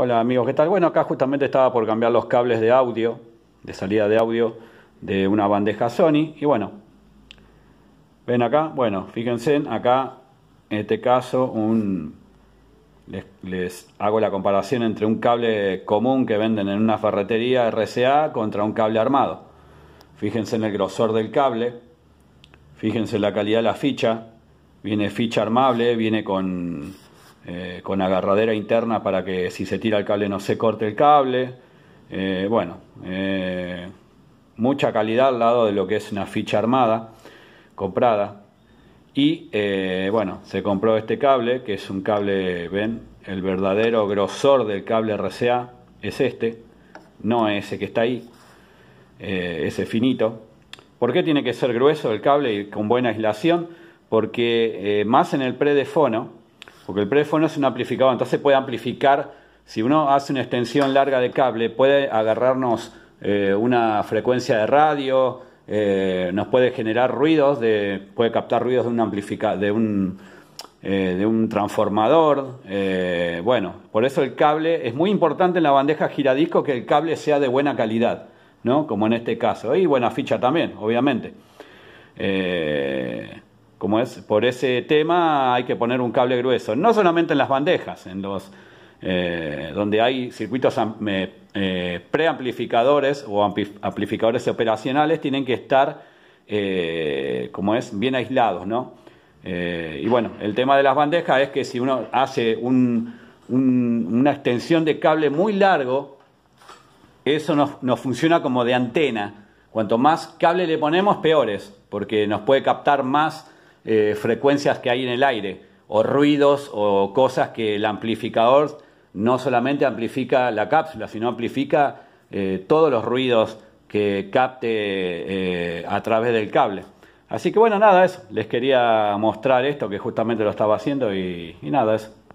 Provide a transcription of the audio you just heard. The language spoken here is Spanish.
Hola amigos, ¿qué tal? Bueno, acá justamente estaba por cambiar los cables de audio, de salida de audio de una bandeja Sony. Y bueno, ven acá, bueno, fíjense, acá en este caso un, les, les, hago la comparación entre un cable común que venden en una ferretería RCA contra un cable armado. Fíjense en el grosor del cable, fíjense en la calidad de la ficha, viene ficha armable, viene con eh, con agarradera interna para que si se tira el cable no se corte el cable. Eh, bueno, eh, mucha calidad al lado de lo que es una ficha armada, comprada. Y bueno, se compró este cable, que es un cable, ven, el verdadero grosor del cable RCA es este, no ese que está ahí, ese finito. ¿Por qué tiene que ser grueso el cable y con buena aislación? Porque más en el pre predefono, porque el teléfono es un amplificador, entonces puede amplificar, si uno hace una extensión larga de cable, puede agarrarnos eh, una frecuencia de radio, eh, nos puede generar ruidos, de, puede captar ruidos de un, amplifica, de un, eh, de un transformador. bueno, por eso el cable es muy importante en la bandeja giradisco que el cable sea de buena calidad, ¿no? Como en este caso. Y buena ficha también, obviamente como es por ese tema hay que poner un cable grueso, no solamente en las bandejas, en los eh, donde hay circuitos eh, eh, preamplificadores o amplificadores operacionales tienen que estar como es bien aislados, y bueno, el tema de las bandejas es que si uno hace una extensión de cable muy largo, eso nos funciona como de antena. Cuanto más cable le ponemos, peores, porque nos puede captar más eh, frecuencias que hay en el aire, o ruidos o cosas que el amplificador no solamente amplifica la cápsula, sino amplifica eh, todos los ruidos que capte eh, a través del cable. Así que bueno, nada, eso. Les quería mostrar esto que justamente lo estaba haciendo y, y nada, es